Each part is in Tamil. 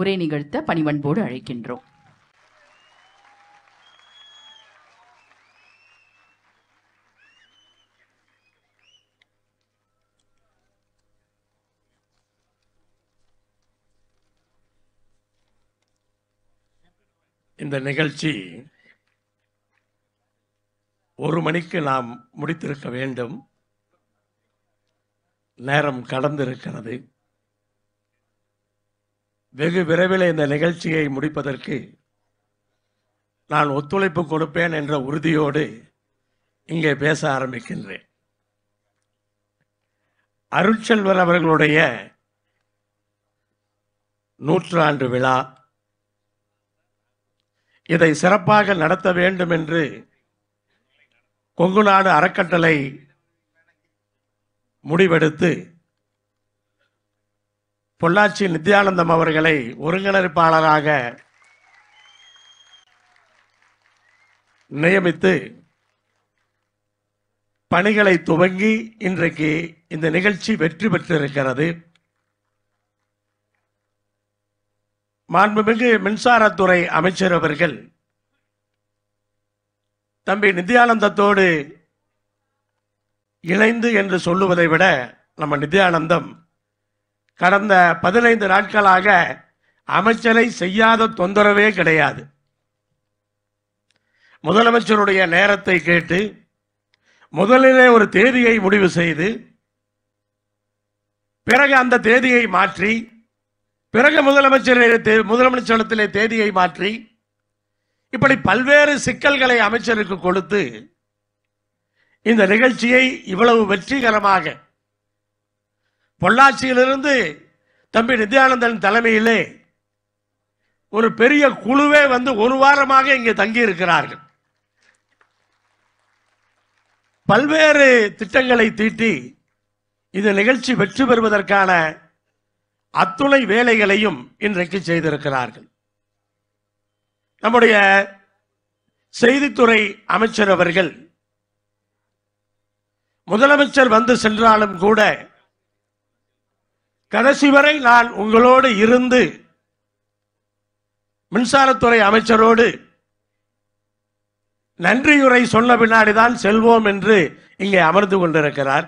உரை நிகழ்த்த பணிவன்போடு அழைக்கின்றோம் இந்த நிகழ்ச்சி ஒரு மணிக்கு நாம் முடித்திருக்க வேண்டும் நேரம் கடந்திருக்கிறது வெகு விரைவில் இந்த நிகழ்ச்சியை முடிப்பதற்கு நான் ஒத்துழைப்பு கொடுப்பேன் என்ற உறுதியோடு இங்கே பேச ஆரம்பிக்கின்றேன் அருட்செல்வர் அவர்களுடைய நூற்றாண்டு விழா இதை சிறப்பாக நடத்த வேண்டும் என்று கொங்கு நாடு அறக்கட்டளை முடிவெடுத்து பொள்ளாச்சி நித்யானந்தம் அவர்களை ஒருங்கிணைப்பாளராக நியமித்து பணிகளை துவங்கி இன்றைக்கு இந்த நிகழ்ச்சி வெற்றி பெற்றிருக்கிறது மாண்புமிகு மின்சாரத்துறை அமைச்சர் அவர்கள் தம்பி நித்யானந்தத்தோடு இணைந்து என்று சொல்லுவதை விட நம்ம நித்யானந்தம் கடந்த பதினைந்து நாட்களாக அமைச்சரை செய்யாத தொந்தரவே கிடையாது முதலமைச்சருடைய நேரத்தை கேட்டு முதலிலே ஒரு தேதியை முடிவு செய்து பிறகு அந்த தேதியை மாற்றி பிறகு முதலமைச்சர் முதலமைச்சரிடத்திலே தேதியை மாற்றி இப்படி பல்வேறு சிக்கல்களை அமைச்சருக்கு கொடுத்து இந்த நிகழ்ச்சியை இவ்வளவு வெற்றிகரமாக பொள்ளாச்சியிலிருந்து தம்பி நித்யானந்தன் தலைமையிலே ஒரு பெரிய குழுவே வந்து ஒரு வாரமாக இங்கே தங்கி இருக்கிறார்கள் பல்வேறு திட்டங்களை தீட்டி இந்த நிகழ்ச்சி வெற்றி பெறுவதற்கான அத்துணை வேலைகளையும் இன்றைக்கு செய்திருக்கிறார்கள் நம்முடைய செய்தித்துறை அமைச்சர் அவர்கள் முதலமைச்சர் வந்து சென்றாலும் கூட கடைசி வரை நான் உங்களோடு இருந்து மின்சாரத்துறை அமைச்சரோடு நன்றியுரை சொன்ன பின்னாடிதான் செல்வோம் என்று இங்கே அமர்ந்து கொண்டிருக்கிறார்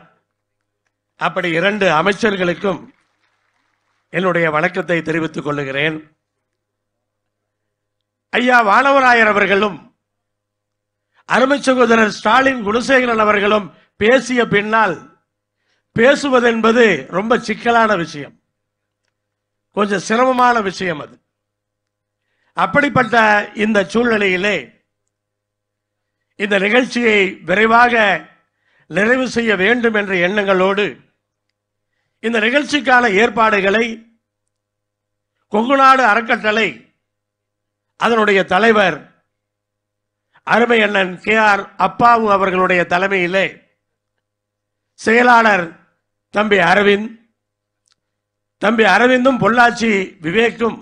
அப்படி இரண்டு அமைச்சர்களுக்கும் என்னுடைய வணக்கத்தை தெரிவித்துக் கொள்ளுகிறேன் ஐயா வானவராயர் அவர்களும் அருமை சகோதரர் ஸ்டாலின் குணசேகரன் அவர்களும் பேசிய பின்னால் பேசுவதென்பது ரொம்ப சிக்கலான விஷயம் கொஞ்சம் சிரமமான விஷயம் அது அப்படிப்பட்ட இந்த சூழ்நிலையிலே இந்த நிகழ்ச்சியை விரைவாக நிறைவு செய்ய வேண்டும் என்ற எண்ணங்களோடு இந்த நிகழ்ச்சிக்கான ஏற்பாடுகளை கொங்குநாடு அறக்கட்டளை அதனுடைய தலைவர் அருமை அண்ணன் கே ஆர் அப்பாவு அவர்களுடைய தலைமையிலே செயலாளர் தம்பி அரவிந்த் தம்பி அரவிந்தும் பொள்ளாச்சி விவேக்கும்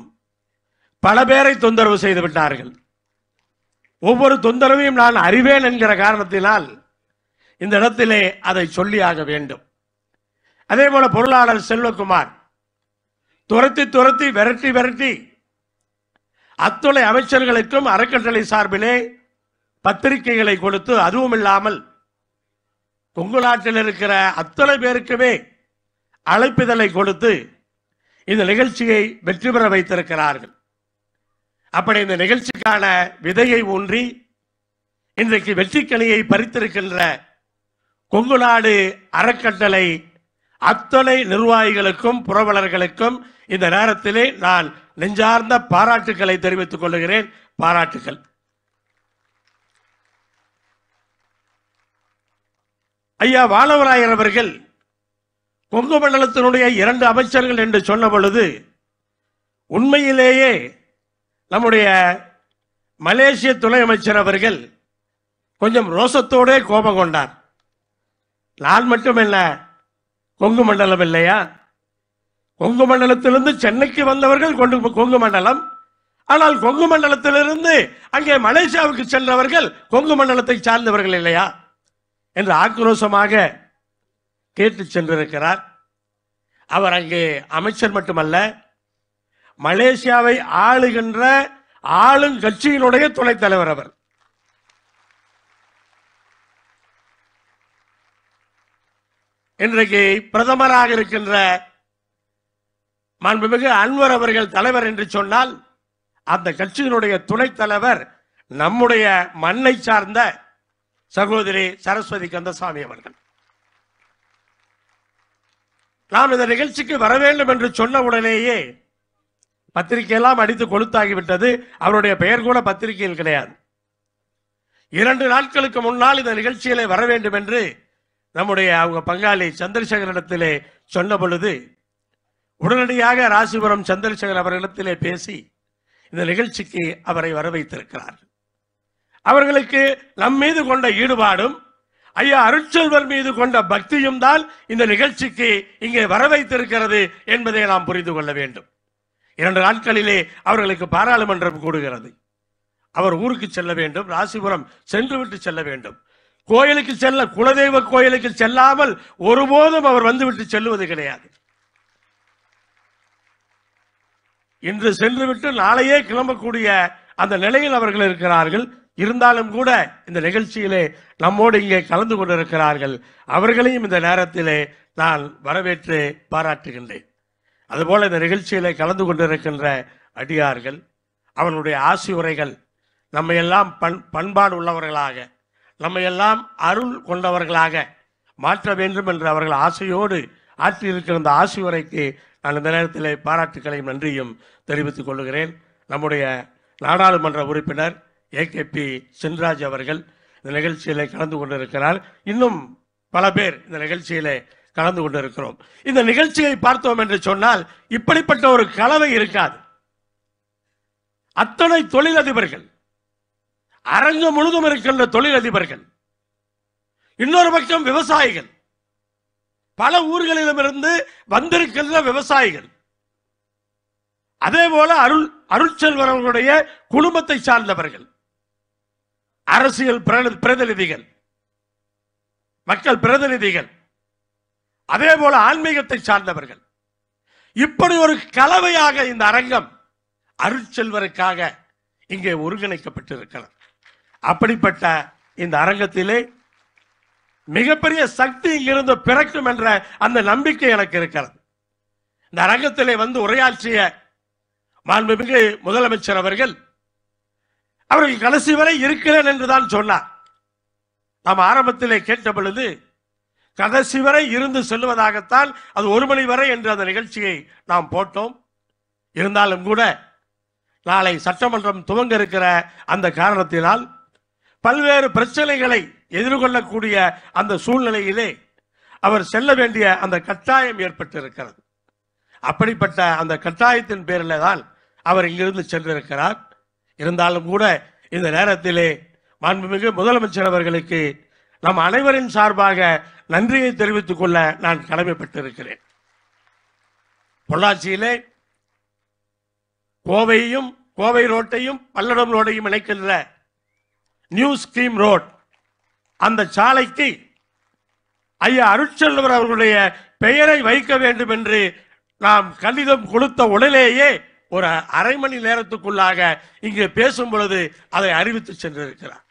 பல பேரை தொந்தரவு செய்து விட்டார்கள் ஒவ்வொரு தொந்தரவையும் நான் அறிவேன் என்கிற காரணத்தினால் இந்த இடத்திலே அதை சொல்லியாக வேண்டும் அதே போல பொருளாளர் செல்வகுமார் துரத்தி துரத்தி விரட்டி விரட்டி அத்துணை அமைச்சர்களுக்கும் அறக்கட்டளை சார்பிலே பத்திரிகைகளை கொடுத்து அதுவும் இல்லாமல் கொங்குநாட்டில் இருக்கிற அத்தனை பேருக்குமே அழைப்பிதழை கொடுத்து இந்த நிகழ்ச்சியை வெற்றி பெற வைத்திருக்கிறார்கள் அப்படி இந்த நிகழ்ச்சிக்கான விதையை ஊன்றி இன்றைக்கு வெற்றிக்கணியை பறித்திருக்கின்ற கொங்கு நாடு அறக்கட்டளை அத்தனை நிர்வாகிகளுக்கும் புரவலர்களுக்கும் இந்த நேரத்திலே நான் நெஞ்சார்ந்த பாராட்டுக்களை தெரிவித்துக் கொள்கிறேன் பாராட்டுக்கள் ஐயா வானவராயர் அவர்கள் கொங்கு மண்டலத்தினுடைய இரண்டு அமைச்சர்கள் என்று சொன்ன பொழுது உண்மையிலேயே நம்முடைய மலேசிய துணை அமைச்சர் அவர்கள் கொஞ்சம் ரோசத்தோடே கோபம் கொண்டார் நான் மட்டும் என்ன கொங்கு மண்டலம் இல்லையா கொங்கு மண்டலத்திலிருந்து சென்னைக்கு வந்தவர்கள் கொண்டு கொங்கு மண்டலம் ஆனால் கொங்கு மண்டலத்திலிருந்து அங்கே மலேசியாவுக்கு சென்றவர்கள் கொங்கு மண்டலத்தை சார்ந்தவர்கள் இல்லையா என்று ஆக்ரோஷமாக கேட்டு சென்றிருக்கிறார் அவர் அங்கே அமைச்சர் மட்டுமல்ல மலேசியாவை ஆளுகின்ற ஆளும் கட்சியினுடைய துணைத் தலைவர் அவர் இன்றைக்கு பிரதமராக இருக்கின்ற மாண்புமிகு அன்வர் அவர்கள் தலைவர் என்று சொன்னால் அந்த கட்சியினுடைய துணைத் தலைவர் நம்முடைய மண்ணை சார்ந்த சகோதரி சரஸ்வதி கந்தசாமி அவர்கள் நாம் இந்த நிகழ்ச்சிக்கு வர வேண்டும் என்று சொன்ன உடனேயே பத்திரிகையெல்லாம் அடித்து கொளுத்தாகிவிட்டது அவருடைய பெயர் கூட பத்திரிகையில் கிடையாது இரண்டு நாட்களுக்கு முன்னால் இந்த நிகழ்ச்சியிலே வர வேண்டும் என்று நம்முடைய அவங்க பங்காளி சந்திரசேகரிடத்திலே சொன்ன பொழுது உடனடியாக ராசிபுரம் சந்திரசேகர் அவர்களிடத்திலே பேசி இந்த நிகழ்ச்சிக்கு அவரை வர வைத்திருக்கிறார் அவர்களுக்கு நம் மீது கொண்ட ஈடுபாடும் ஐயா அருட்செல்வர் மீது கொண்ட பக்தியும் தான் இந்த நிகழ்ச்சிக்கு இங்கே வர வைத்திருக்கிறது என்பதை நாம் புரிந்து கொள்ள வேண்டும் இரண்டு நாட்களிலே அவர்களுக்கு பாராளுமன்றம் கூடுகிறது அவர் ஊருக்கு செல்ல வேண்டும் ராசிபுரம் சென்றுவிட்டு செல்ல வேண்டும் கோயிலுக்கு செல்ல குலதெய்வ கோயிலுக்கு செல்லாமல் ஒருபோதும் அவர் வந்துவிட்டு செல்லுவது கிடையாது இன்று சென்றுவிட்டு நாளையே கிளம்பக்கூடிய அந்த நிலையில் அவர்கள் இருக்கிறார்கள் இருந்தாலும் கூட இந்த நிகழ்ச்சியிலே நம்மோடு இங்கே கலந்து கொண்டிருக்கிறார்கள் அவர்களையும் இந்த நேரத்திலே நான் வரவேற்று பாராட்டுகின்றேன் அதுபோல இந்த நிகழ்ச்சியிலே கலந்து கொண்டிருக்கின்ற அடியார்கள் அவனுடைய ஆசி உரைகள் நம்மையெல்லாம் பண் பண்பாடு உள்ளவர்களாக நம்மையெல்லாம் அருள் கொண்டவர்களாக மாற்ற வேண்டும் என்று அவர்கள் ஆசையோடு ஆற்றியிருக்கிற அந்த ஆசி உரைக்கு நான் இந்த நேரத்தில் பாராட்டுக்களையும் நன்றியும் தெரிவித்துக் கொள்கிறேன் நம்முடைய நாடாளுமன்ற உறுப்பினர் ஏகேபி சென்ராஜ் அவர்கள் இந்த நிகழ்ச்சியில் கலந்து கொண்டிருக்கிறார் இன்னும் பல பேர் இந்த நிகழ்ச்சியில கலந்து கொண்டிருக்கிறோம் இந்த நிகழ்ச்சியை பார்த்தோம் என்று சொன்னால் இப்படிப்பட்ட ஒரு கலவை இருக்காது அத்தனை தொழிலதிபர்கள் அரங்கம் முழுதும் இருக்கின்ற தொழிலதிபர்கள் இன்னொரு பக்கம் விவசாயிகள் பல இருந்து வந்திருக்கின்ற விவசாயிகள் அதே போல அருள் அருள்செல்வர்களுடைய குடும்பத்தை சார்ந்தவர்கள் அரசியல் பிரதிநிதிகள் மக்கள் பிரதிநிதிகள் அதே போல ஆன்மீகத்தை சார்ந்தவர்கள் இப்படி ஒரு கலவையாக இந்த அரங்கம் அருட்செல்வருக்காக இங்கே ஒருங்கிணைக்கப்பட்டிருக்கிறது அப்படிப்பட்ட இந்த அரங்கத்திலே மிகப்பெரிய சக்தி இங்கிருந்து பிறக்கும் என்ற அந்த நம்பிக்கை எனக்கு இருக்கிறது இந்த அரங்கத்திலே வந்து உரையாற்றிய மாண்புமிகு முதலமைச்சர் அவர்கள் அவர்கள் கடைசி வரை இருக்கிறேன் என்றுதான் சொன்னார் நாம் ஆரம்பத்திலே கேட்ட பொழுது கடைசி வரை இருந்து செல்வதாகத்தான் அது ஒரு மணி வரை என்று அந்த நிகழ்ச்சியை நாம் போட்டோம் இருந்தாலும் கூட நாளை சட்டமன்றம் துவங்க இருக்கிற அந்த காரணத்தினால் பல்வேறு பிரச்சனைகளை எதிர்கொள்ளக்கூடிய அந்த சூழ்நிலையிலே அவர் செல்ல வேண்டிய அந்த கட்டாயம் ஏற்பட்டிருக்கிறது அப்படிப்பட்ட அந்த கட்டாயத்தின் பேரில் தான் அவர் இங்கிருந்து சென்றிருக்கிறார் இருந்தாலும் கூட இந்த நேரத்திலே மாண்புமிகு முதலமைச்சர் அவர்களுக்கு நம் அனைவரின் சார்பாக நன்றியை தெரிவித்துக் கொள்ள நான் கடமைப்பட்டிருக்கிறேன் பொள்ளாச்சியிலே கோவையையும் கோவை ரோட்டையும் பல்லடம் ரோடையும் இணைக்கின்ற நியூ ஸ்கீம் ரோட் அந்த சாலைக்கு ஐயா அருட்செல்வர் அவர்களுடைய பெயரை வைக்க வேண்டும் என்று நாம் கடிதம் கொடுத்த உடனேயே ஒரு அரை மணி நேரத்துக்குள்ளாக இங்கு பேசும் பொழுது அதை அறிவித்து சென்றிருக்கிறார்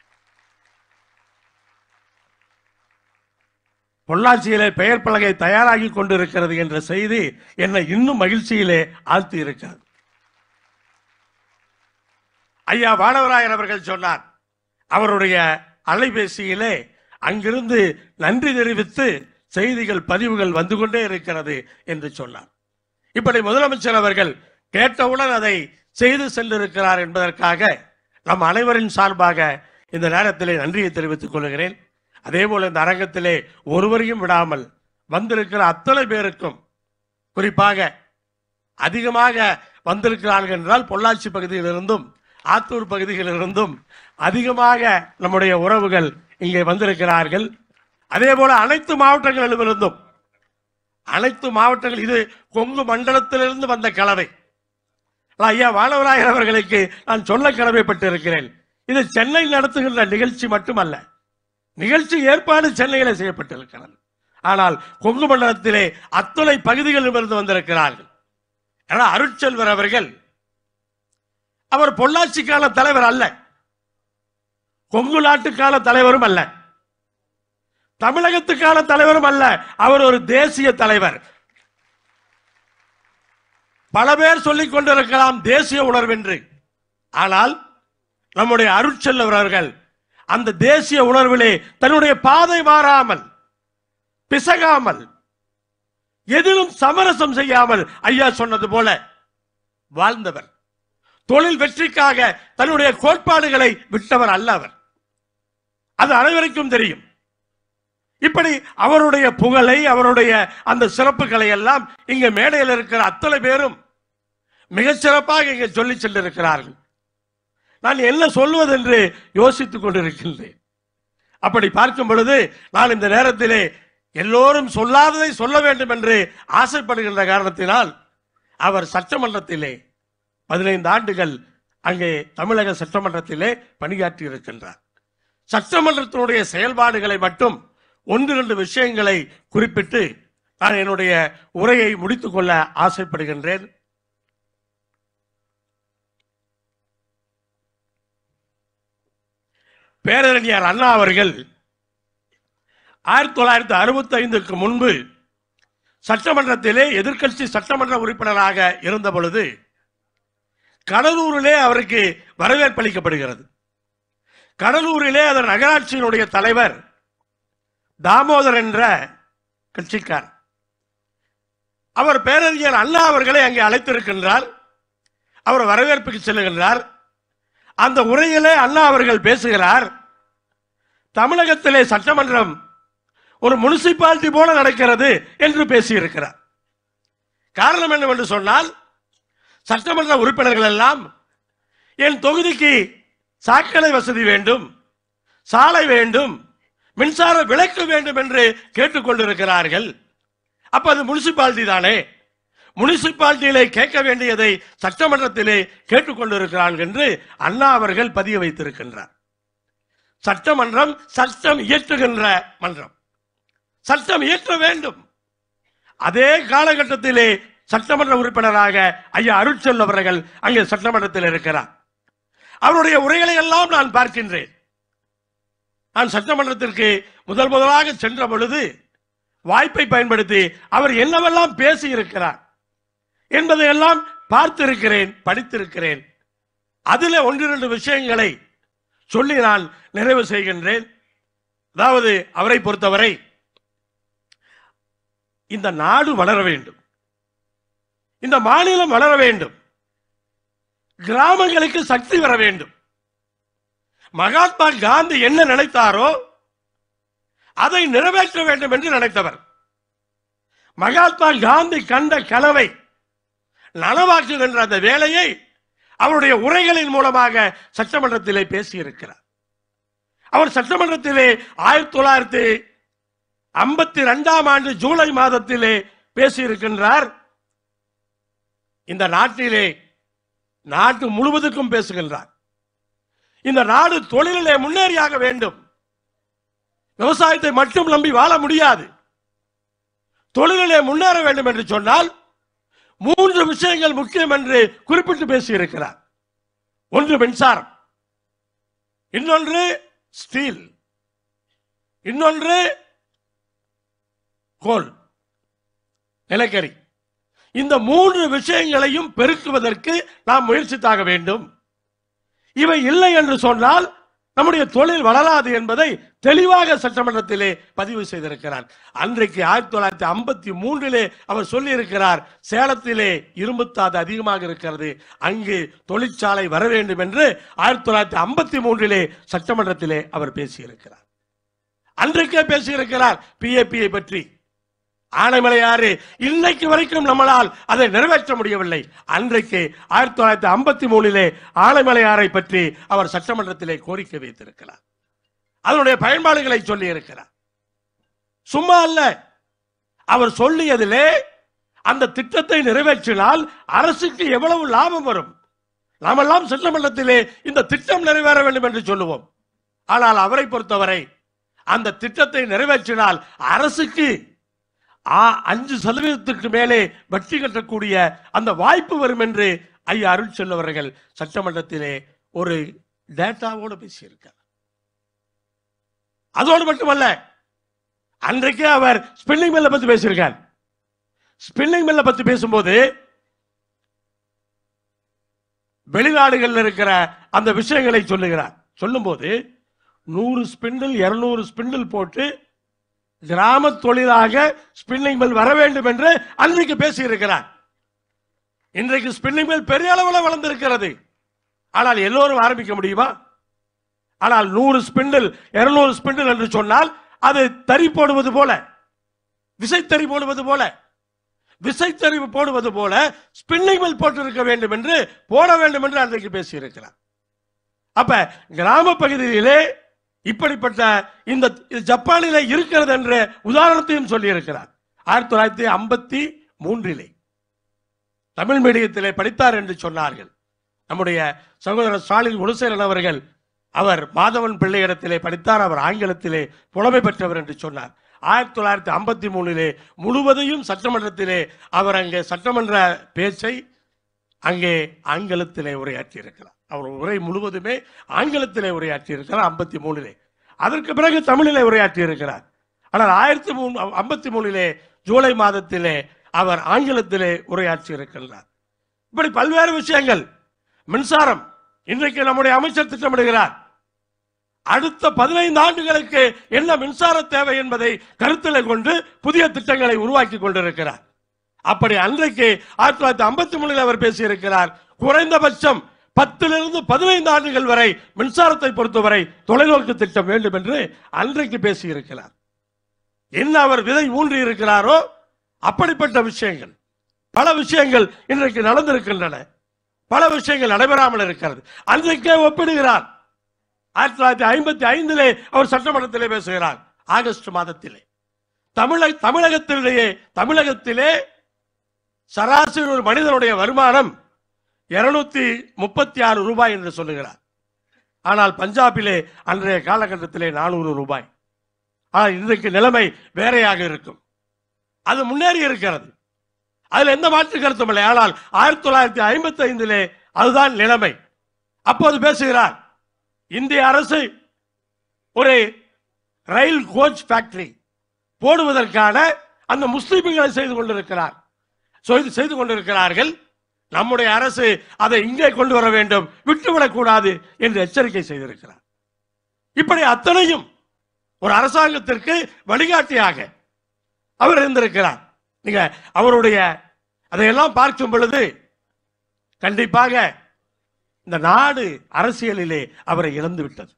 பொள்ளாச்சியிலே பெயர் பலகை தயாராகி கொண்டிருக்கிறது என்ற செய்தி என்னை இன்னும் மகிழ்ச்சியிலே ஆழ்த்தி இருக்கிறது ஐயா வானவராயன் அவர்கள் சொன்னார் அவருடைய அலைபேசியிலே அங்கிருந்து நன்றி தெரிவித்து செய்திகள் பதிவுகள் வந்து கொண்டே இருக்கிறது என்று சொன்னார் இப்படி முதலமைச்சர் அவர்கள் கேட்டவுடன் அதை செய்து சென்றிருக்கிறார் என்பதற்காக நம் அனைவரின் சார்பாக இந்த நேரத்திலே நன்றியை தெரிவித்துக் கொள்கிறேன் அதே போல இந்த அரங்கத்திலே ஒருவரையும் விடாமல் வந்திருக்கிற அத்தனை பேருக்கும் குறிப்பாக அதிகமாக வந்திருக்கிறார்கள் என்றால் பொள்ளாச்சி பகுதியிலிருந்தும் ஆத்தூர் பகுதிகளிலிருந்தும் அதிகமாக நம்முடைய உறவுகள் இங்கே வந்திருக்கிறார்கள் அதே போல அனைத்து மாவட்டங்களிலிருந்தும் அனைத்து மாவட்டங்கள் இது கொங்கு மண்டலத்திலிருந்து வந்த கலவை ஐயா வானவராயர் அவர்களுக்கு நான் சொல்ல கடமைப்பட்டு இருக்கிறேன் இது சென்னை நடத்துகின்ற நிகழ்ச்சி மட்டுமல்ல நிகழ்ச்சி ஏற்பாடு சென்னையில செய்யப்பட்டிருக்கிறது ஆனால் கொங்கு மண்டலத்திலே அத்துணை பகுதிகளில் இருந்து வந்திருக்கிறார்கள் ஏன்னா அருட்செல்வர் அவர்கள் அவர் பொள்ளாச்சிக்கான தலைவர் அல்ல கொங்கு நாட்டுக்கான தலைவரும் அல்ல தமிழகத்துக்கான தலைவரும் அல்ல அவர் ஒரு தேசிய தலைவர் பல பேர் சொல்லிக் கொண்டிருக்கலாம் தேசிய உணர்வென்று ஆனால் நம்முடைய அருட்செல்லவர்கள் அந்த தேசிய உணர்விலே தன்னுடைய பாதை மாறாமல் பிசகாமல் எதிலும் சமரசம் செய்யாமல் ஐயா சொன்னது போல வாழ்ந்தவர் தொழில் வெற்றிக்காக தன்னுடைய கோட்பாடுகளை விட்டவர் அல்ல அவர் அது அனைவருக்கும் தெரியும் இப்படி அவருடைய புகழை அவருடைய அந்த சிறப்புகளை எல்லாம் இங்க மேடையில் இருக்கிற அத்தனை பேரும் மிகச்சிறப்பாக இங்கே சொல்லி சென்றிருக்கிறார்கள் நான் என்ன சொல்வதென்று யோசித்துக் கொண்டிருக்கின்றேன் அப்படி பார்க்கும் பொழுது நான் இந்த நேரத்திலே எல்லோரும் சொல்லாததை சொல்ல வேண்டும் என்று ஆசைப்படுகின்ற காரணத்தினால் அவர் சட்டமன்றத்திலே பதினைந்து ஆண்டுகள் அங்கே தமிழக சட்டமன்றத்திலே பணியாற்றி இருக்கின்றார் சட்டமன்றத்தினுடைய செயல்பாடுகளை மட்டும் ஒன்று ரெண்டு விஷயங்களை குறிப்பிட்டு நான் என்னுடைய உரையை முடித்துக்கொள்ள ஆசைப்படுகின்றேன் பேரறிஞர் அண்ணா அவர்கள் ஆயிரத்தி தொள்ளாயிரத்தி அறுபத்தி ஐந்துக்கு முன்பு சட்டமன்றத்திலே எதிர்கட்சி சட்டமன்ற உறுப்பினராக இருந்த பொழுது கடலூரிலே அவருக்கு வரவேற்பு அளிக்கப்படுகிறது கடலூரிலே அதன் நகராட்சியினுடைய தலைவர் தாமோதர் என்ற கட்சிக்கார் அவர் பேரறிஞர் அண்ணா அவர்களை அங்கே அழைத்திருக்கின்றார் அவர் வரவேற்புக்கு செல்லுகின்றார் அந்த உரையிலே அல்லாஹ் அவர்கள் பேசுகிறார் தமிழகத்திலே சட்டமன்றம் ஒரு முனிசிபாலிட்டி போல நடக்கிறது என்று பேசியிருக்கிறார் காரணம் என்னவென்று சொன்னால் சட்டமன்ற உறுப்பினர்கள் எல்லாம் என் தொகுதிக்கு சாக்கடை வசதி வேண்டும் சாலை வேண்டும் மின்சார விளக்கு வேண்டும் என்று கேட்டுக்கொண்டிருக்கிறார்கள் அப்ப அது முனிசிபாலிட்டி தானே முனிசிபாலிட்டியிலே கேட்க வேண்டியதை சட்டமன்றத்திலே கேட்டுக்கொண்டிருக்கிறான் என்று அண்ணா அவர்கள் பதிய வைத்திருக்கின்றார் சட்டமன்றம் சட்டம் இயற்றுகின்ற மன்றம் சட்டம் இயற்ற வேண்டும் அதே காலகட்டத்திலே சட்டமன்ற உறுப்பினராக ஐயா அருட்செல் அவர்கள் அங்கே சட்டமன்றத்தில் இருக்கிறார் அவருடைய உரைகளை எல்லாம் நான் பார்க்கின்றேன் நான் சட்டமன்றத்திற்கு முதல் முதலாக சென்ற பொழுது வாய்ப்பை பயன்படுத்தி அவர் என்னவெல்லாம் பேசியிருக்கிறார் என்பதையெல்லாம் பார்த்திருக்கிறேன் படித்திருக்கிறேன் அதில் ஒன்றிரண்டு விஷயங்களை சொல்லி நான் நிறைவு செய்கின்றேன் அதாவது அவரை பொறுத்தவரை இந்த நாடு வளர வேண்டும் இந்த மாநிலம் வளர வேண்டும் கிராமங்களுக்கு சக்தி வர வேண்டும் மகாத்மா காந்தி என்ன நினைத்தாரோ அதை நிறைவேற்ற வேண்டும் என்று நினைத்தவர் மகாத்மா காந்தி கண்ட கலவை நனவாக்குகின்ற அந்த வேலையை அவருடைய உரைகளின் மூலமாக சட்டமன்றத்திலே பேசியிருக்கிறார் அவர் சட்டமன்றத்திலே ஆயிரத்தி தொள்ளாயிரத்தி ஐம்பத்தி ரெண்டாம் ஆண்டு ஜூலை மாதத்திலே பேசியிருக்கின்றார் இந்த நாட்டிலே நாட்டு முழுவதுக்கும் பேசுகின்றார் இந்த நாடு தொழிலிலே முன்னேறியாக வேண்டும் விவசாயத்தை மட்டும் நம்பி வாழ முடியாது தொழிலிலே முன்னேற வேண்டும் என்று சொன்னால் மூன்று விஷயங்கள் முக்கியம் என்று குறிப்பிட்டு பேசியிருக்கிறார் ஒன்று மின்சாரம் இன்னொன்று ஸ்டீல் இன்னொன்று கோல் நிலக்கரி இந்த மூன்று விஷயங்களையும் பெருக்குவதற்கு நாம் முயற்சித்தாக வேண்டும் இவை இல்லை என்று சொன்னால் நம்முடைய தொழில் வளராது என்பதை தெளிவாக சட்டமன்றத்திலே பதிவு செய்திருக்கிறார் அன்றைக்கு ஆயிரத்தி தொள்ளாயிரத்தி ஐம்பத்தி மூன்றிலே அவர் சொல்லியிருக்கிறார் சேலத்திலே இரும்புத்தாது அதிகமாக இருக்கிறது அங்கு தொழிற்சாலை வர வேண்டும் என்று ஆயிரத்தி தொள்ளாயிரத்தி ஐம்பத்தி மூன்றிலே சட்டமன்றத்திலே அவர் பேசியிருக்கிறார் அன்றைக்கே பேசியிருக்கிறார் பிஏபியை பற்றி ஆனைமலையாறு இன்னைக்கு வரைக்கும் நம்மளால் அதை நிறைவேற்ற முடியவில்லை அன்றைக்கு ஆயிரத்தி தொள்ளாயிரத்தி ஐம்பத்தி மூணிலே ஆனைமலையாறை பற்றி அவர் சட்டமன்றத்திலே கோரிக்கை வைத்திருக்கிறார் அதனுடைய பயன்பாடுகளை சொல்லி இருக்கிறார் சும்மா அல்ல அவர் சொல்லியதிலே அந்த திட்டத்தை நிறைவேற்றினால் அரசுக்கு எவ்வளவு லாபம் வரும் நாமெல்லாம் சட்டமன்றத்திலே இந்த திட்டம் நிறைவேற வேண்டும் என்று சொல்லுவோம் ஆனால் அவரை பொறுத்தவரை அந்த திட்டத்தை நிறைவேற்றினால் அரசுக்கு அஞ்சு சதவீதத்திற்கு மேலே வட்டி கட்டக்கூடிய அந்த வாய்ப்பு வரும் என்று ஐயா அருள் செல்வர்கள் சட்டமன்றத்திலே ஒரு டேட்டாவோடு பேசியிருக்கார் அதோடு மட்டுமல்ல அன்றைக்கே அவர் ஸ்பின்னிங் மில்லை பற்றி பேசியிருக்கார் ஸ்பின்னிங் மில்லை பற்றி பேசும்போது வெளிநாடுகளில் இருக்கிற அந்த விஷயங்களை சொல்லுகிறார் சொல்லும்போது நூறு ஸ்பிண்டில் இருநூறு ஸ்பிண்டில் போட்டு கிராம தொழிலாக ஸ்பின்னிங் மில் வர வேண்டும் என்று அன்றைக்கு இருக்கிறார் இன்றைக்கு ஸ்பின்னிங் மில் பெரிய அளவில் வளர்ந்திருக்கிறது ஆனால் எல்லோரும் ஆரம்பிக்க முடியுமா ஆனால் நூறு ஸ்பிண்டில் இருநூறு ஸ்பிண்டில் என்று சொன்னால் அது தறி போடுவது போல விசைத்தறி போடுவது போல தறி போடுவது போல ஸ்பின்னிங் மில் போட்டிருக்க வேண்டும் என்று போட வேண்டும் என்று அன்றைக்கு பேசியிருக்கிறார் அப்ப கிராம பகுதியிலே இப்படிப்பட்ட இந்த ஜப்பானில இருக்கிறது என்று உதாரணத்தையும் சொல்லியிருக்கிறார் ஆயிரத்தி தொள்ளாயிரத்தி ஐம்பத்தி மூன்றிலே தமிழ் மீடியத்திலே படித்தார் என்று சொன்னார்கள் நம்முடைய சகோதரர் ஸ்டாலின் குணசேரன் அவர்கள் அவர் மாதவன் பிள்ளையிடத்திலே படித்தார் அவர் ஆங்கிலத்திலே புலமை பெற்றவர் என்று சொன்னார் ஆயிரத்தி தொள்ளாயிரத்தி ஐம்பத்தி மூணிலே முழுவதையும் சட்டமன்றத்திலே அவர் அங்கே சட்டமன்ற பேச்சை அங்கே ஆங்கிலத்திலே உரையாற்றி இருக்கிறார் அவர் உரை முழுவதுமே ஆங்கிலத்திலே உரையாற்றி இருக்கிறார் ஐம்பத்தி மூணிலே அதற்கு பிறகு தமிழிலே உரையாற்றி இருக்கிறார் ஆனால் ஆயிரத்தி மூணு ஐம்பத்தி மூணிலே ஜூலை மாதத்திலே அவர் ஆங்கிலத்திலே உரையாற்றி இருக்கிறார் இப்படி பல்வேறு விஷயங்கள் மின்சாரம் இன்றைக்கு நம்முடைய அமைச்சர் திட்டமிடுகிறார் அடுத்த பதினைந்து ஆண்டுகளுக்கு என்ன மின்சார தேவை என்பதை கருத்தில் கொண்டு புதிய திட்டங்களை உருவாக்கி கொண்டிருக்கிறார் அப்படி அன்றைக்கு ஆயிரத்தி தொள்ளாயிரத்தி ஐம்பத்தி மூணில் அவர் பேசியிருக்கிறார் குறைந்தபட்சம் பத்திலிருந்து பதினைந்து ஆண்டுகள் வரை மின்சாரத்தை பொறுத்தவரை தொலைநோக்கு திட்டம் வேண்டும் என்று அன்றைக்கு பேசியிருக்கிறார் என்ன அவர் விதை ஊன்றி இருக்கிறாரோ அப்படிப்பட்ட விஷயங்கள் பல விஷயங்கள் இன்றைக்கு நடந்திருக்கின்றன பல விஷயங்கள் நடைபெறாமல் இருக்கிறது அன்றைக்கே ஒப்பிடுகிறார் ஆயிரத்தி தொள்ளாயிரத்தி ஐம்பத்தி ஐந்திலே அவர் சட்டமன்றத்திலே பேசுகிறார் ஆகஸ்ட் மாதத்திலே தமிழக தமிழகத்திலேயே தமிழகத்திலே சராசரி ஒரு மனிதனுடைய வருமானம் இருநூத்தி முப்பத்தி ஆறு ரூபாய் என்று சொல்லுகிறார் ஆனால் பஞ்சாபிலே அன்றைய காலகட்டத்திலே நானூறு ரூபாய் ஆனால் இன்றைக்கு நிலைமை வேறையாக இருக்கும் அது முன்னேறி இருக்கிறது அதில் எந்த மாற்று கருத்தும் இல்லை ஆனால் ஆயிரத்தி தொள்ளாயிரத்தி ஐம்பத்தி ஐந்திலே அதுதான் நிலைமை அப்போது பேசுகிறார் இந்திய அரசு ஒரு ரயில் கோச் ஃபேக்டரி போடுவதற்கான அந்த முஸ்லீம்களை செய்து கொண்டிருக்கிறார் செய்து கொண்டிருக்கிறார்கள் நம்முடைய அரசு அதை இங்கே கொண்டு வர வேண்டும் விட்டுவிடக்கூடாது என்று எச்சரிக்கை செய்திருக்கிறார் இப்படி அத்தனையும் ஒரு அரசாங்கத்திற்கு வழிகாட்டியாக அவர் இருந்திருக்கிறார் நீங்க அவருடைய அதையெல்லாம் பார்க்கும் பொழுது கண்டிப்பாக இந்த நாடு அரசியலிலே அவரை இழந்து விட்டது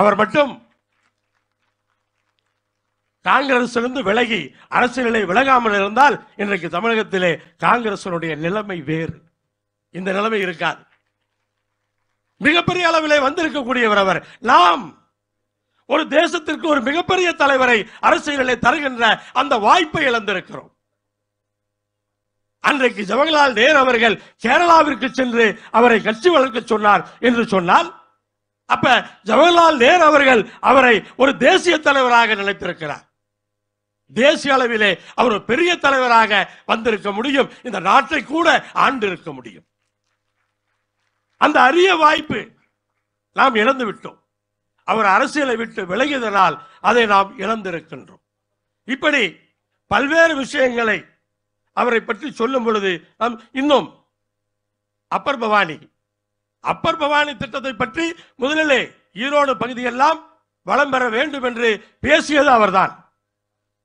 அவர் மட்டும் காங்கிரசிலிருந்து விலகி அரசியலை விலகாமல் இருந்தால் இன்றைக்கு தமிழகத்திலே காங்கிரசனுடைய நிலைமை வேறு இந்த நிலைமை இருக்காது மிகப்பெரிய அளவிலே வந்திருக்கக்கூடியவர் அவர் நாம் ஒரு தேசத்திற்கு ஒரு மிகப்பெரிய தலைவரை அரசியலிலே தருகின்ற அந்த வாய்ப்பை இழந்திருக்கிறோம் அன்றைக்கு ஜவஹர்லால் நேரு அவர்கள் கேரளாவிற்கு சென்று அவரை கட்சி வளர்க்க சொன்னார் என்று சொன்னால் அப்ப ஜவஹர்லால் நேரு அவர்கள் அவரை ஒரு தேசிய தலைவராக நினைத்திருக்கிறார் தேசிய அளவிலே அவர் பெரிய தலைவராக வந்திருக்க முடியும் இந்த நாட்டை கூட ஆண்டு இருக்க முடியும் அந்த அரிய வாய்ப்பு நாம் இழந்து விட்டோம் அவர் அரசியலை விட்டு விலகியதனால் அதை நாம் இழந்திருக்கின்றோம் இப்படி பல்வேறு விஷயங்களை அவரை பற்றி சொல்லும் பொழுது நாம் இன்னும் அப்பர் பவானி அப்பர் பவானி திட்டத்தை பற்றி முதலிலே ஈரோடு பகுதியெல்லாம் வளம் பெற வேண்டும் என்று பேசியது அவர்தான்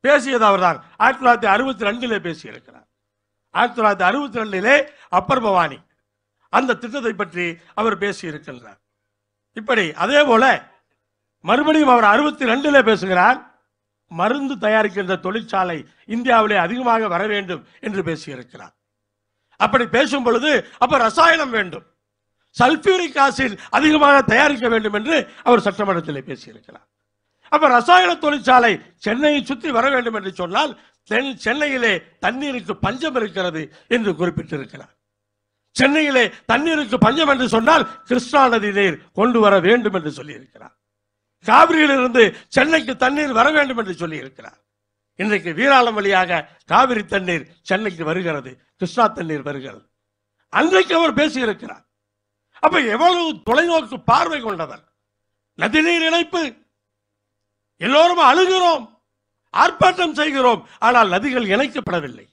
பேசியது அவர் தான் ஆயிரத்தி தொள்ளாயிரத்தி அறுபத்தி ரெண்டிலே பேசியிருக்கிறார் ஆயிரத்தி தொள்ளாயிரத்தி அறுபத்தி ரெண்டிலே அப்பர் பவானி அந்த திட்டத்தை பற்றி அவர் பேசியிருக்கின்றார் இப்படி அதே போல மறுபடியும் அவர் அறுபத்தி ரெண்டிலே பேசுகிறார் மருந்து தயாரிக்கின்ற தொழிற்சாலை இந்தியாவிலே அதிகமாக வர வேண்டும் என்று பேசியிருக்கிறார் அப்படி பேசும் பொழுது அப்ப ரசாயனம் வேண்டும் சல்பியூரிக் ஆசிட் அதிகமாக தயாரிக்க வேண்டும் என்று அவர் சட்டமன்றத்தில் பேசியிருக்கிறார் அப்ப ரசாயன தொழிற்சாலை சென்னையை சுற்றி வர வேண்டும் என்று சொன்னால் தென் சென்னையிலே தண்ணீருக்கு பஞ்சம் இருக்கிறது என்று குறிப்பிட்டிருக்கிறார் சென்னையிலே தண்ணீருக்கு பஞ்சம் என்று சொன்னால் கிருஷ்ணா நதி நீர் கொண்டு வர வேண்டும் என்று சொல்லியிருக்கிறார் காவிரியிலிருந்து சென்னைக்கு தண்ணீர் வர வேண்டும் என்று சொல்லியிருக்கிறார் இன்றைக்கு வீராளம் வழியாக காவிரி தண்ணீர் சென்னைக்கு வருகிறது கிருஷ்ணா தண்ணீர் வருகிறது அன்றைக்கு அவர் பேசியிருக்கிறார் அப்ப எவ்வளவு தொலைநோக்கு பார்வை கொண்டவர் நதிநீர் இணைப்பு எல்லோரும் அழுகிறோம் ஆர்ப்பாட்டம் செய்கிறோம் ஆனால் நதிகள் இணைக்கப்படவில்லை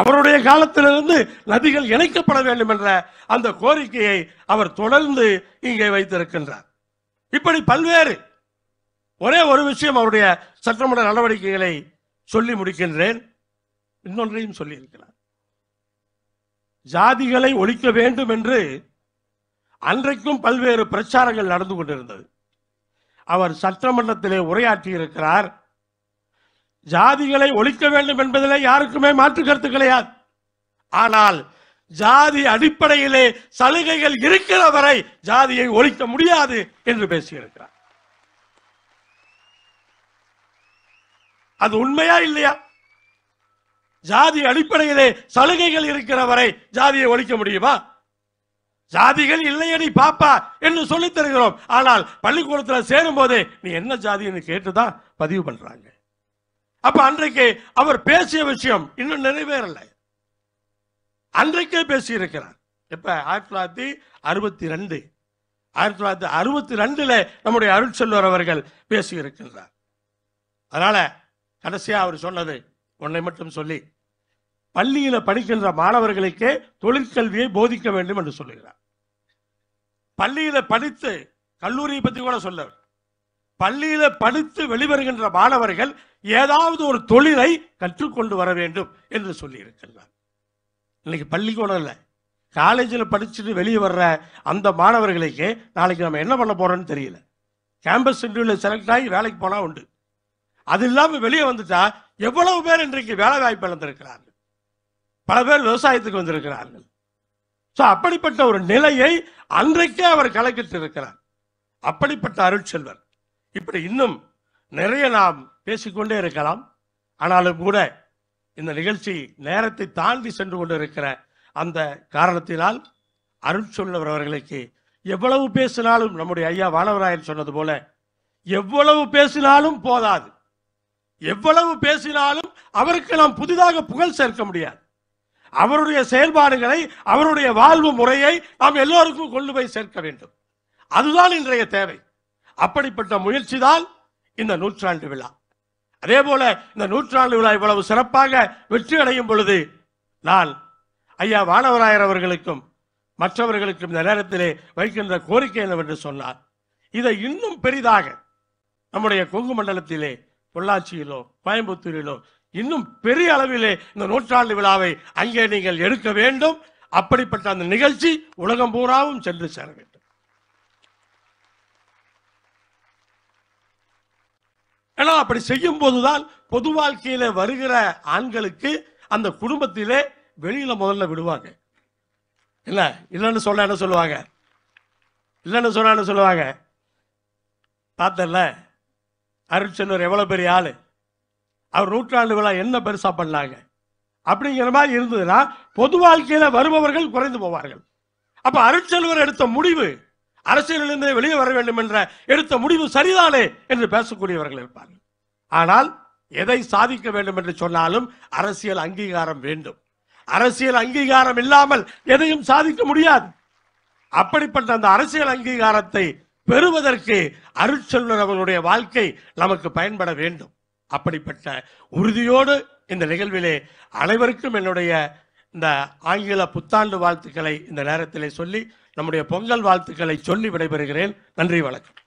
அவருடைய காலத்திலிருந்து நதிகள் இணைக்கப்பட வேண்டும் என்ற அந்த கோரிக்கையை அவர் தொடர்ந்து இங்கே வைத்திருக்கின்றார் இப்படி பல்வேறு ஒரே ஒரு விஷயம் அவருடைய சட்டமன்ற நடவடிக்கைகளை சொல்லி முடிக்கின்றேன் இன்னொன்றையும் சொல்லியிருக்கிறார் ஜாதிகளை ஒழிக்க வேண்டும் என்று அன்றைக்கும் பல்வேறு பிரச்சாரங்கள் நடந்து கொண்டிருந்தது அவர் சட்டமன்றத்திலே உரையாற்றியிருக்கிறார் ஜாதிகளை ஒழிக்க வேண்டும் என்பதிலே யாருக்குமே மாற்று கருத்து கிடையாது ஆனால் ஜாதி அடிப்படையிலே சலுகைகள் இருக்கிற வரை ஜாதியை ஒழிக்க முடியாது என்று பேசியிருக்கிறார் அது உண்மையா இல்லையா ஜாதி அடிப்படையிலே சலுகைகள் இருக்கிற வரை ஜாதியை ஒழிக்க முடியுமா ஜாதிகள் இல்லையடி பாப்பா என்று சொல்லி தருகிறோம் ஆனால் பள்ளிக்கூடத்தில் சேரும் போதே நீ என்ன ஜாதின்னு கேட்டுதான் பதிவு பண்றாங்க அப்ப அன்றைக்கு அவர் பேசிய விஷயம் இன்னும் நிறைவேறல அன்றைக்கே பேசியிருக்கிறார் இப்ப ஆயிரத்தி தொள்ளாயிரத்தி அறுபத்தி ரெண்டு ஆயிரத்தி தொள்ளாயிரத்தி அறுபத்தி ரெண்டுல நம்முடைய செல்வர் அவர்கள் பேசியிருக்கின்றார் அதனால கடைசியா அவர் சொன்னது உன்னை மட்டும் சொல்லி பள்ளியில படிக்கின்ற மாணவர்களுக்கே தொழிற்கல்வியை போதிக்க வேண்டும் என்று சொல்லுகிறார் பள்ளியில படித்து கல்லூரியை பற்றி கூட சொல்ல பள்ளியில படித்து வெளிவருகின்ற மாணவர்கள் ஏதாவது ஒரு தொழிலை கற்றுக்கொண்டு வர வேண்டும் என்று சொல்லி இருக்கின்றார் இன்னைக்கு பள்ளிக்கூடம் இல்லை காலேஜில் படிச்சுட்டு வெளியே வர்ற அந்த மாணவர்களுக்கு நாளைக்கு நம்ம என்ன பண்ண போறோம்னு தெரியல கேம்பஸ் இன்டர்வியூவில் செலக்ட் ஆகி வேலைக்கு போனால் உண்டு அது இல்லாமல் வெளியே வந்துட்டா எவ்வளவு பேர் இன்றைக்கு வேலை வாய்ப்பு இழந்திருக்கிறார்கள் பல பேர் விவசாயத்துக்கு வந்திருக்கிறார்கள் ஸோ அப்படிப்பட்ட ஒரு நிலையை அன்றைக்கே அவர் கலக்கிட்டு இருக்கிறார் அப்படிப்பட்ட அருட்செல்வர் இப்படி இன்னும் நிறைய நாம் பேசிக்கொண்டே இருக்கலாம் ஆனாலும் கூட இந்த நிகழ்ச்சி நேரத்தை தாண்டி சென்று கொண்டிருக்கிற அந்த காரணத்தினால் அருட்சொல்லவர் அவர்களுக்கு எவ்வளவு பேசினாலும் நம்முடைய ஐயா வானவராயன் சொன்னது போல எவ்வளவு பேசினாலும் போதாது எவ்வளவு பேசினாலும் அவருக்கு நாம் புதிதாக புகழ் சேர்க்க முடியாது அவருடைய செயல்பாடுகளை அவருடைய வாழ்வு முறையை நாம் எல்லோருக்கும் கொண்டு போய் சேர்க்க வேண்டும் அதுதான் இன்றைய தேவை அப்படிப்பட்ட முயற்சி தான் இந்த நூற்றாண்டு விழா அதே போல இந்த நூற்றாண்டு விழா இவ்வளவு சிறப்பாக வெற்றி அடையும் பொழுது நான் ஐயா வானவராயர் அவர்களுக்கும் மற்றவர்களுக்கும் இந்த நேரத்திலே வைக்கின்ற கோரிக்கை என்னவென்று சொன்னார் இதை இன்னும் பெரிதாக நம்முடைய கொங்கு மண்டலத்திலே பொள்ளாச்சியிலோ கோயம்புத்தூரிலோ இன்னும் பெரிய அளவிலே இந்த நூற்றாண்டு விழாவை அங்கே நீங்கள் எடுக்க வேண்டும் அப்படிப்பட்ட அந்த நிகழ்ச்சி உலகம் பூராவும் சென்று சேர வேண்டும் ஏன்னா அப்படி செய்யும் போதுதான் பொது வாழ்க்கையில வருகிற ஆண்களுக்கு அந்த குடும்பத்திலே வெளியில முதல்ல விடுவாங்க இல்ல இல்லைன்னு சொல்ல என்ன சொல்லுவாங்க இல்லைன்னு சொன்ன என்ன சொல்லுவாங்க பார்த்தல அருள் செல்வர் எவ்வளவு பெரிய ஆளு அவர் நூற்றாண்டு விழா என்ன பெருசா பண்ணாங்க அப்படிங்கிற மாதிரி இருந்ததுன்னா பொது வாழ்க்கையில வருபவர்கள் குறைந்து போவார்கள் அப்ப அருட்செல்வர் எடுத்த முடிவு அரசியலிருந்து வெளியே வர வேண்டும் என்ற எடுத்த முடிவு சரிதானே என்று பேசக்கூடியவர்கள் இருப்பார்கள் ஆனால் எதை சாதிக்க வேண்டும் என்று சொன்னாலும் அரசியல் அங்கீகாரம் வேண்டும் அரசியல் அங்கீகாரம் இல்லாமல் எதையும் சாதிக்க முடியாது அப்படிப்பட்ட அந்த அரசியல் அங்கீகாரத்தை பெறுவதற்கு அருட்செல்வர் அவர்களுடைய வாழ்க்கை நமக்கு பயன்பட வேண்டும் அப்படிப்பட்ட உறுதியோடு இந்த நிகழ்விலே அனைவருக்கும் என்னுடைய இந்த ஆங்கில புத்தாண்டு வாழ்த்துக்களை இந்த நேரத்திலே சொல்லி நம்முடைய பொங்கல் வாழ்த்துக்களை சொல்லி விடைபெறுகிறேன் நன்றி வணக்கம்